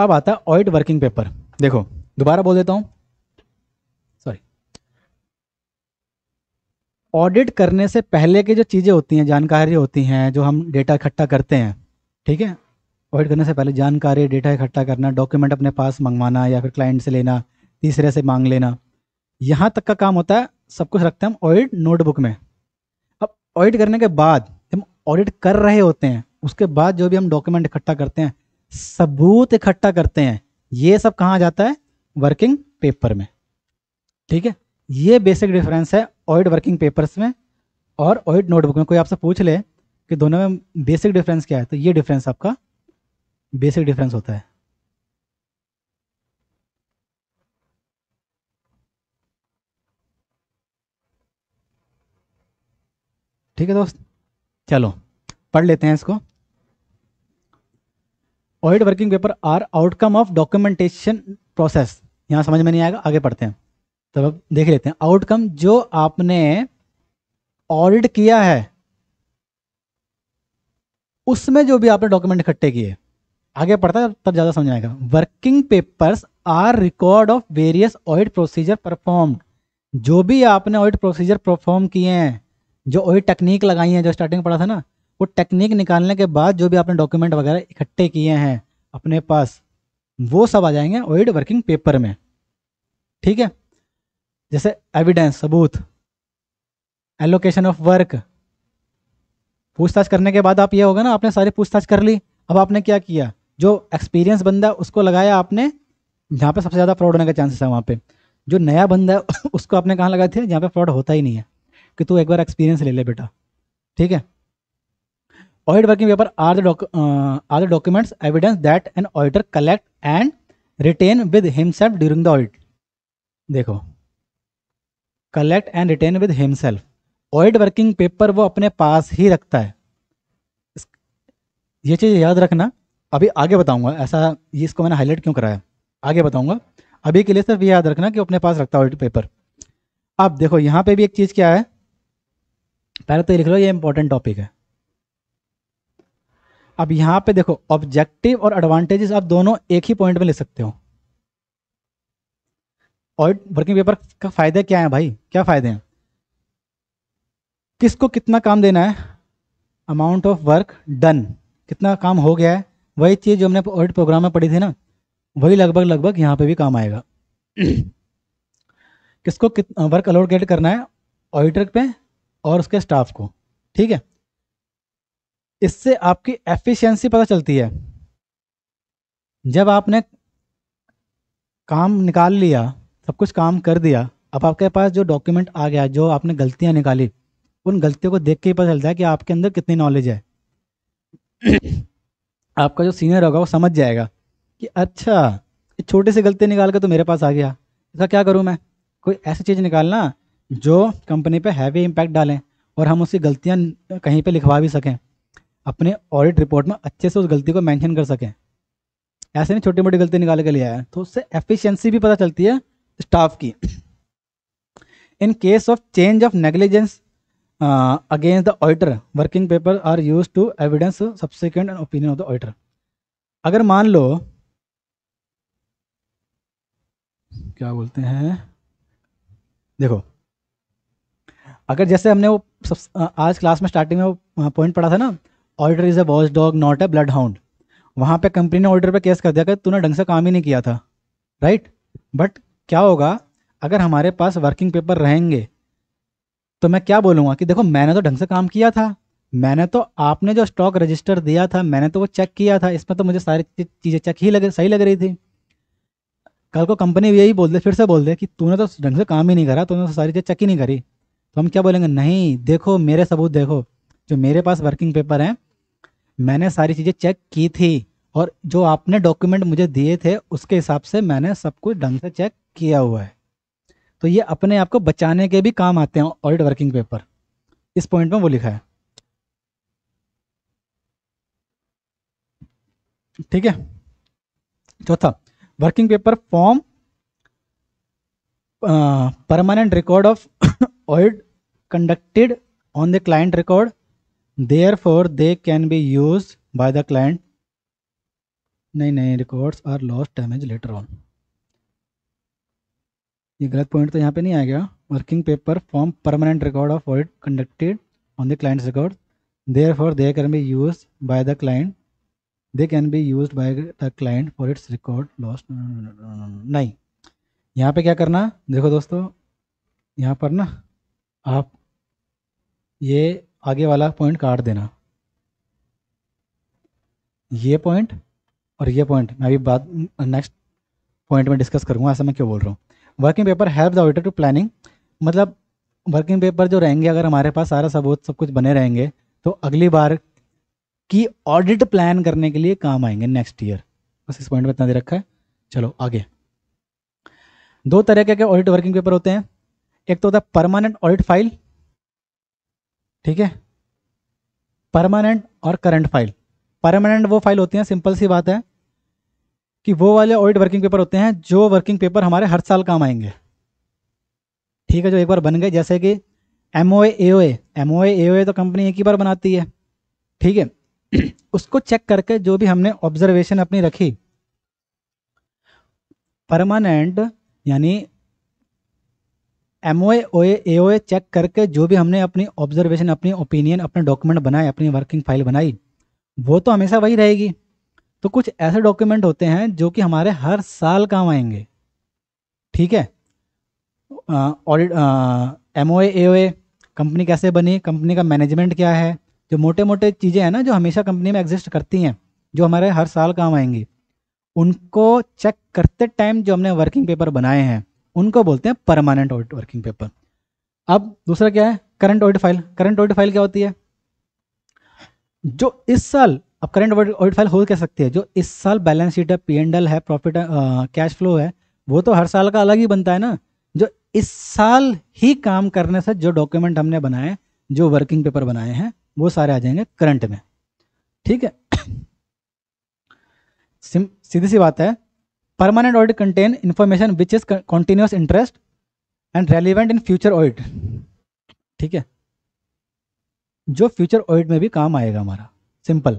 अब आता है ऑइड वर्किंग पेपर देखो दोबारा बोल देता हूं सॉरी ऑडिट करने से पहले की जो चीज़ें होती हैं जानकारी होती हैं जो हम डेटा इकट्ठा करते हैं ठीक है ऑडिट करने से पहले जानकारी डेटा इकट्ठा करना डॉक्यूमेंट अपने पास मंगवाना या फिर क्लाइंट से लेना तीसरे से मांग लेना यहां तक का काम होता है सब कुछ रखते हैं हम ऑडिट नोटबुक में अब ऑडिट करने के बाद हम ऑडिट कर रहे होते हैं उसके बाद जो भी हम डॉक्यूमेंट इकट्ठा करते हैं सबूत इकट्ठा करते हैं ये सब कहाँ जाता है वर्किंग पेपर में ठीक है ये बेसिक डिफरेंस है ऑइड वर्किंग पेपर्स में और ऑइड नोटबुक में कोई आपसे पूछ ले कि दोनों में बेसिक डिफरेंस क्या है तो ये डिफरेंस आपका बेसिक डिफरेंस होता है ठीक है दोस्त चलो पढ़ लेते हैं इसको audit working paper are outcome of documentation process यहाँ समझ में नहीं आएगा आगे पढ़ते हैं तब अब देख लेते हैं आउटकम जो आपने ऑडिट किया है उसमें जो भी आपने डॉक्यूमेंट इकट्ठे किए आगे पढ़ता है तब ज़्यादा समझ आएगा working papers are record of various audit procedure perform जो भी आपने ऑडिट प्रोसीजर परफॉर्म किए हैं जो ऑडिट टेक्निक लगाई है जो स्टार्टिंग पढ़ा था ना वो टेक्निक निकालने के बाद जो भी आपने डॉक्यूमेंट वगैरह इकट्ठे किए हैं अपने पास वो सब आ जाएंगे ऑडिट वर्किंग पेपर में ठीक है जैसे एविडेंस सबूत एलोकेशन ऑफ वर्क पूछताछ करने के बाद आप ये होगा ना आपने सारी पूछताछ कर ली अब आपने क्या किया जो एक्सपीरियंस बंदा है उसको लगाया आपने जहाँ पे सबसे ज़्यादा फ्रॉड होने का चांसेस है वहाँ पे जो नया बंदा है उसको आपने कहाँ लगा थे जहाँ पे फ्रॉड होता ही नहीं है कि तू एक बार एक्सपीरियंस ले ले बेटा ठीक है audit working paper are the are the documents evidence that an auditor collect and retain with himself during the audit देखो collect and retain with himself audit working paper वो अपने पास ही रखता है ये चीज़ याद रखना अभी आगे बताऊंगा ऐसा ये इसको मैंने हाईलाइट क्यों कराया आगे बताऊंगा अभी के लिए सिर्फ ये याद रखना कि अपने पास रखता ऑडिट पेपर अब देखो यहाँ पे भी एक चीज़ क्या है पहले तो लिख लो ये इंपॉर्टेंट टॉपिक है अब यहां पे देखो ऑब्जेक्टिव और एडवांटेजेस आप दोनों एक ही पॉइंट में ले सकते हो ऑडिट वर्किंग पेपर का फायदा क्या है भाई क्या फायदे हैं किसको कितना काम देना है अमाउंट ऑफ वर्क डन कितना काम हो गया है वही चीज़ जो हमने ऑडिट प्रोग्राम में पढ़ी थी ना वही लगभग लगभग यहां पे भी काम आएगा किसको कित वर्क अलोकेट करना है ऑडिटर पे और उसके स्टाफ को ठीक है इससे आपकी एफिशिएंसी पता चलती है जब आपने काम निकाल लिया सब कुछ काम कर दिया अब आपके पास जो डॉक्यूमेंट आ गया जो आपने गलतियां निकाली उन गलतियों को देख के ही पता चलता है कि आपके अंदर कितनी नॉलेज है आपका जो सीनियर होगा वो समझ जाएगा कि अच्छा ये छोटी सी गलती निकाल के तो मेरे पास आ गया इसका क्या करूँ मैं कोई ऐसी चीज़ निकालना जो कंपनी पे हैवी इम्पैक्ट डालें और हम उसकी गलतियाँ कहीं पे लिखवा भी सकें अपने ऑडिट रिपोर्ट में अच्छे से उस गलती को मेंशन कर सकें ऐसे नहीं छोटी मोटी गलती निकाल के लिया है तो उससे एफिशिएंसी भी पता चलती है स्टाफ की in case of change of negligence against the auditor working paper are use to evidence subsequent and opinion of the auditor अगर मान लो क्या बोलते हैं देखो अगर जैसे हमने वो uh, आज क्लास में स्टार्टिंग में वो पॉइंट uh, पढ़ा था ना auditor is a watchdog not a bloodhound वहां पे कंपनी ने ऑर्डर पे केस कर दिया कि तूने ढंग से काम ही नहीं किया था राइट बट क्या होगा अगर हमारे पास वर्किंग पेपर रहेंगे तो मैं क्या बोलूंगा कि देखो मैंने तो ढंग से काम किया था मैंने तो आपने जो स्टॉक रजिस्टर दिया था मैंने तो वो चेक किया था इसमें तो मुझे सारी चीज़ें चेक ही लग सही लग रही थी कल को कंपनी भी यही बोल दे फिर से बोल दे कि तूने तो ढंग से काम ही नहीं करा तूने तो सारी चीज़ चेक ही नहीं करी तो हम क्या बोलेंगे नहीं देखो मेरे सबूत देखो जो मेरे पास वर्किंग पेपर हैं मैंने सारी चीज़ें चेक की थी और जो आपने डॉक्यूमेंट मुझे दिए थे उसके हिसाब से मैंने सब कुछ ढंग से चेक किया हुआ है तो ये अपने आप को बचाने के भी काम आते हैं ऑडिट वर्किंग पेपर इस पॉइंट में वो लिखा है ठीक है चौथा working paper form permanent record of audit conducted on the client record therefore they can be used by the client नहीं नहीं records are lost damage later on ये गलत पॉइंट तो यहाँ पे नहीं आ गया working paper form permanent record of audit conducted on the clients record therefore they can be use by the client they can be use by the client for its record lost नहीं यहाँ पे क्या करना देखो दोस्तों यहाँ पर ना आप ये आगे वाला पॉइंट काट देना ये पॉइंट और ये पॉइंट मैं अभी बात नेक्स्ट पॉइंट में डिस्कस करूंगा ऐसा मैं क्यों बोल रहा हूँ working paper help the auditor to planning मतलब वर्किंग पेपर जो रहेंगे अगर हमारे पास सारा सबूत सब कुछ बने रहेंगे तो अगली बार की ऑडिट प्लान करने के लिए काम आएंगे नेक्स्ट ईयर बस इस पॉइंट में इतना दे रखा है चलो आगे दो तरह के ऑडिट वर्किंग पेपर होते हैं एक तो होता है परमानेंट ऑडिट फाइल ठीक है परमानेंट और करंट फाइल परमानेंट वो फाइल होती हैं सिंपल सी बात है कि वो वाले ऑइड वर्किंग पेपर होते हैं जो वर्किंग पेपर हमारे हर साल काम आएंगे ठीक है जो एक बार बन गए जैसे कि एम ओ एम ओ तो कंपनी एक ही बार बनाती है ठीक है उसको चेक करके जो भी हमने ऑब्जर्वेशन अपनी रखी परमानेंट यानी एम ओ ए ओ ए चेक करके जो भी हमने अपनी ऑब्जर्वेशन अपनी ओपिनियन अपने डॉक्यूमेंट बनाए अपनी वर्किंग फाइल बनाई वो तो हमेशा वही रहेगी तो कुछ ऐसे डॉक्यूमेंट होते हैं जो कि हमारे हर साल काम आएंगे ठीक है audit M O A company कैसे बनी कंपनी का मैनेजमेंट क्या है जो मोटे मोटे चीज़ें हैं ना जो हमेशा कंपनी में एग्जिस्ट करती हैं जो हमारे हर साल काम आएंगी उनको चेक करते टाइम जो हमने वर्किंग पेपर बनाए हैं उनको बोलते हैं परमानेंट ऑडिट वर्किंग पेपर अब दूसरा क्या है current audit file current audit file क्या होती है जो इस साल अब करंट ऑडिट फाइल हो कह सकती है जो इस साल बैलेंस शीट है पी एंड एल है प्रॉफिट कैश फ्लो है वो तो हर साल का अलग ही बनता है ना जो इस साल ही काम करने से जो डॉक्यूमेंट हमने बनाए जो वर्किंग पेपर बनाए हैं वो सारे आ जाएंगे करंट में ठीक है सीधी सी बात है permanent audit contain information which is continuous interest and relevant in future audit ठीक है जो future audit में भी काम आएगा हमारा simple.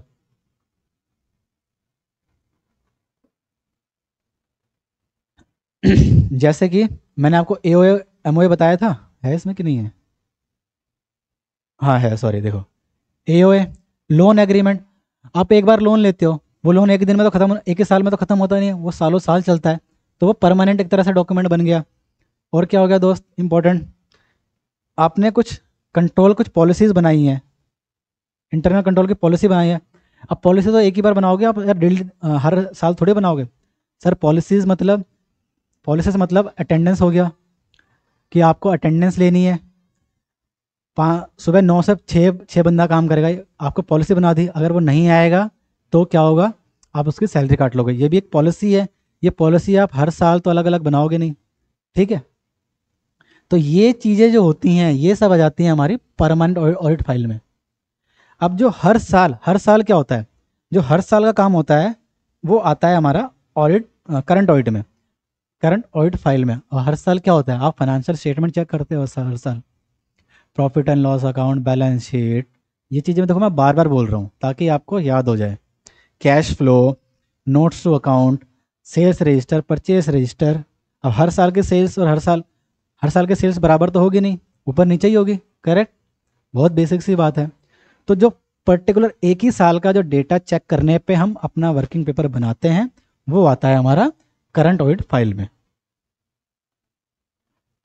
जैसे कि मैंने आपको ए ओ बताया था है इसमें कि नहीं है हाँ है सॉरी देखो ए ए लोन एग्रीमेंट आप एक बार लोन लेते हो वो लोन एक दिन में तो खत्म एक ही साल में तो खत्म होता नहीं है वो सालों साल चलता है तो वो परमानेंट एक तरह से डॉक्यूमेंट बन गया और क्या हो गया दोस्त इम्पॉर्टेंट आपने कुछ कंट्रोल कुछ पॉलिसीज़ बनाई हैं इंटरनल कंट्रोल की पॉलिसी बनाई है अब पॉलिसी तो एक ही बार बनाओगे आप यार डेली हर साल थोड़े बनाओगे सर पॉलिसीज़ मतलब पॉलिसीज मतलब अटेंडेंस हो गया कि आपको अटेंडेंस लेनी है सुबह नौ से छः छः बंदा काम करेगा आपको पॉलिसी बना दी अगर वो नहीं आएगा तो क्या होगा आप उसकी सैलरी काट लोगे ये भी एक पॉलिसी है ये पॉलिसी आप हर साल तो अलग अलग बनाओगे नहीं ठीक है तो ये चीज़ें जो होती हैं ये सब आ जाती हैं हमारी परमानेंट ऑडिट फाइल में अब जो हर साल हर साल क्या होता है जो हर साल का काम होता है वो आता है हमारा ऑडिट करंट ऑडिट में करंट ऑडिट फाइल में और हर साल क्या होता है आप फाइनेंशियल स्टेटमेंट चेक करते हो हर साल profit and loss account balance sheet ये चीज़ें देखो मैं बार बार बोल रहा हूँ ताकि आपको याद हो जाए cash flow notes to account sales register purchase register अब हर साल के सेल्स और हर साल हर साल के सेल्स बराबर तो होगी नहीं ऊपर नीचे ही होगी करेक्ट बहुत बेसिक सी बात है तो जो पर्टिकुलर एक ही साल का जो डेटा चेक करने पे हम अपना वर्किंग पेपर बनाते हैं वो आता है हमारा करंट ऑडिट फाइल में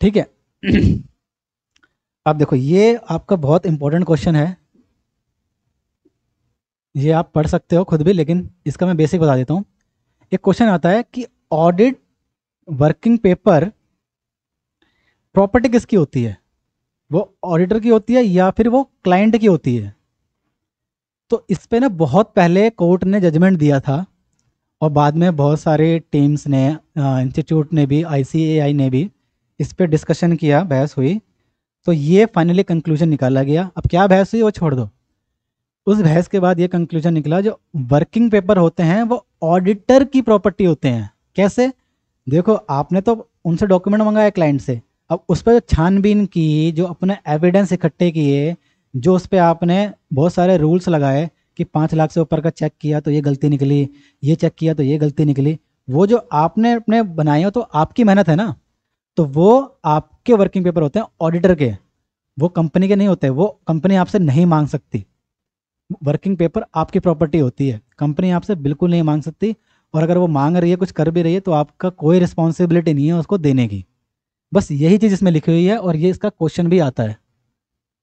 ठीक है अब देखो ये आपका बहुत इंपॉर्टेंट क्वेश्चन है ये आप पढ़ सकते हो खुद भी लेकिन इसका मैं बेसिक बता देता हूँ एक क्वेश्चन आता है कि ऑडिट वर्किंग पेपर प्रॉपर्टी किसकी होती है वो ऑडिटर की होती है या फिर वो क्लाइंट की होती है तो इस पर ना बहुत पहले कोर्ट ने जजमेंट दिया था और बाद में बहुत सारे टीम्स ने इंस्टीट्यूट ने भी आईसीएआई ने भी इस पर डिस्कशन किया बहस हुई तो ये फाइनली कंक्लूजन निकाला गया अब क्या बहस हुई वो छोड़ दो उस बहस के बाद ये कंक्लूजन निकला जो वर्किंग पेपर होते हैं वो ऑडिटर की प्रॉपर्टी होते हैं कैसे देखो आपने तो उनसे डॉक्यूमेंट मंगाया क्लाइंट से अब उस पर जो छानबीन की जो अपने एविडेंस इकट्ठे किए जो उस पर आपने बहुत सारे रूल्स लगाए कि पाँच लाख से ऊपर का चेक किया तो ये गलती निकली ये चेक किया तो ये गलती निकली वो जो आपने अपने बनाए हो तो आपकी मेहनत है ना तो वो आपके वर्किंग पेपर होते हैं ऑडिटर के वो कंपनी के नहीं होते वो कंपनी आपसे नहीं मांग सकती वर्किंग पेपर आपकी प्रॉपर्टी होती है कंपनी आपसे बिल्कुल नहीं मांग सकती और अगर वो मांग रही है कुछ कर भी रही है तो आपका कोई रिस्पॉन्सिबिलिटी नहीं है उसको देने की बस यही चीज़ इसमें लिखी हुई है और ये इसका क्वेश्चन भी आता है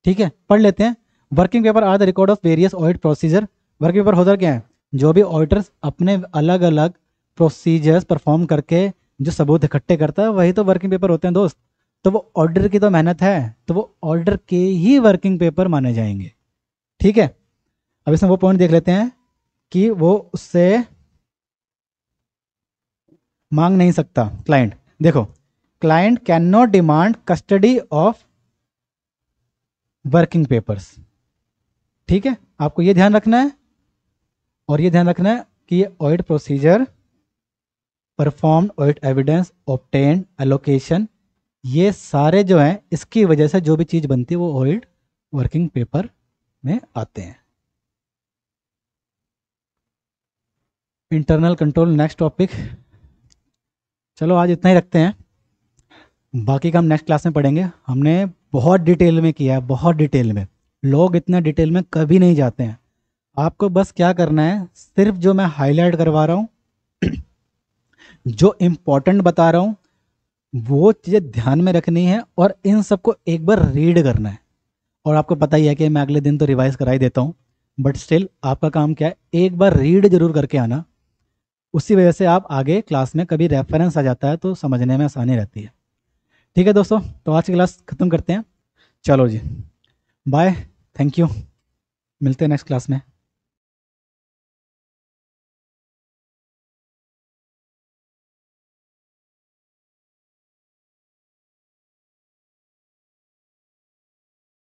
ठीक है पढ़ लेते हैं working paper are the record of various audit procedure working paper होता क्या है जो भी ऑडिटर्स अपने अलग अलग प्रोसीजर्स परफॉर्म करके जो सबूत इकट्ठे करता है वही तो वर्किंग पेपर होते हैं दोस्त तो वो ऑर्डर की तो मेहनत है तो वो ऑर्डर के ही वर्किंग पेपर माने जाएंगे ठीक है अब इसमें वो पॉइंट देख लेते हैं कि वो उससे मांग नहीं सकता क्लाइंट देखो client can not demand custody of working papers ठीक है आपको ये ध्यान रखना है और ये ध्यान रखना है कि ये audit procedure perform audit evidence obtain allocation ये सारे जो हैं इसकी वजह से जो भी चीज़ बनती है वो ऑडिट वर्किंग पेपर में आते हैं इंटरनल कंट्रोल नेक्स्ट टॉपिक चलो आज इतना ही रखते हैं बाकी का हम नेक्स्ट क्लास में पढ़ेंगे हमने बहुत डिटेल में किया है बहुत डिटेल में लोग इतना डिटेल में कभी नहीं जाते हैं आपको बस क्या करना है सिर्फ जो मैं हाईलाइट करवा रहा हूँ जो इम्पोर्टेंट बता रहा हूँ वो चीज़ें ध्यान में रखनी है और इन सबको एक बार रीड करना है और आपको पता ही है कि मैं अगले दिन तो रिवाइज़ करा ही देता हूँ बट स्टिल आपका काम क्या है एक बार रीड जरूर करके आना उसी वजह से आप आगे क्लास में कभी रेफरेंस आ जाता है तो समझने में आसानी रहती है ठीक है दोस्तों तो आज की क्लास ख़त्म करते हैं चलो जी बाय थैंक यू मिलते हैं नेक्स्ट क्लास में